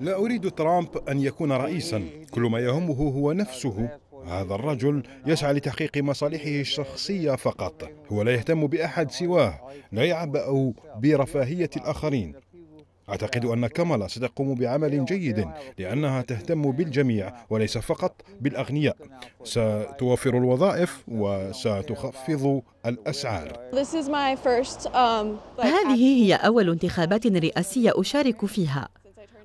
لا أريد ترامب أن يكون رئيسا كل ما يهمه هو نفسه هذا الرجل يسعى لتحقيق مصالحه الشخصية فقط هو لا يهتم بأحد سواه لا يعبأ برفاهية الآخرين أعتقد أن كمالا ستقوم بعمل جيد لأنها تهتم بالجميع وليس فقط بالأغنياء ستوفر الوظائف وستخفض الأسعار um, هذه هي أول انتخابات رئاسية أشارك فيها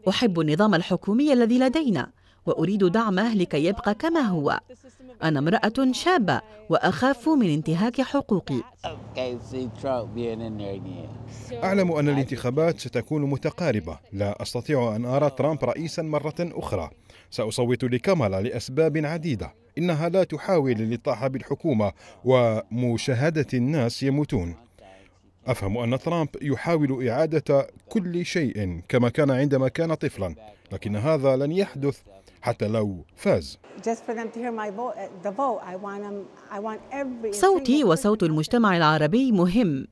أحب النظام الحكومي الذي لدينا وأريد دعمه لكي يبقى كما هو أنا امرأة شابة وأخاف من انتهاك حقوقي أعلم أن الانتخابات ستكون متقاربة لا أستطيع أن أرى ترامب رئيسا مرة أخرى سأصوت لكامالا لأسباب عديدة إنها لا تحاول الإطاحة بالحكومة ومشاهدة الناس يموتون أفهم أن ترامب يحاول إعادة كل شيء كما كان عندما كان طفلا لكن هذا لن يحدث حتى لو فاز صوتي وصوت المجتمع العربي مهم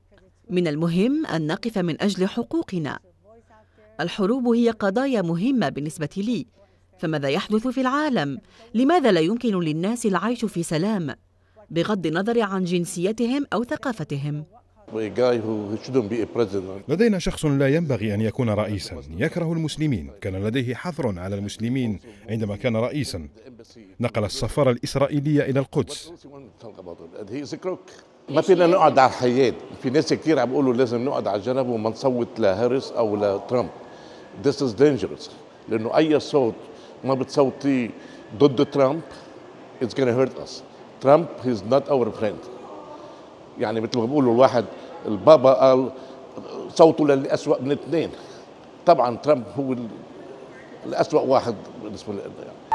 من المهم ان نقف من اجل حقوقنا الحروب هي قضايا مهمه بالنسبه لي فماذا يحدث في العالم لماذا لا يمكن للناس العيش في سلام بغض النظر عن جنسيتهم او ثقافتهم لدينا شخص لا ينبغي أن يكون رئيسا يكره المسلمين كان لديه حظر على المسلمين عندما كان رئيسا نقل السفارة الإسرائيلية إلى القدس ما فينا نقعد على الحياد في ناس كثير عم بيقولوا لازم نقعد على الجنب وما نصوت لهاريس او لترامب This is dangerous لانه اي صوت ما بتصوتي ضد ترامب it's gonna hurt us ترامب he's not our friend يعني مثل ما بيقولوا الواحد البابا قال صوته للي أسوأ من اثنين طبعا ترامب هو الأسوأ واحد بالنسبة لنا يعني.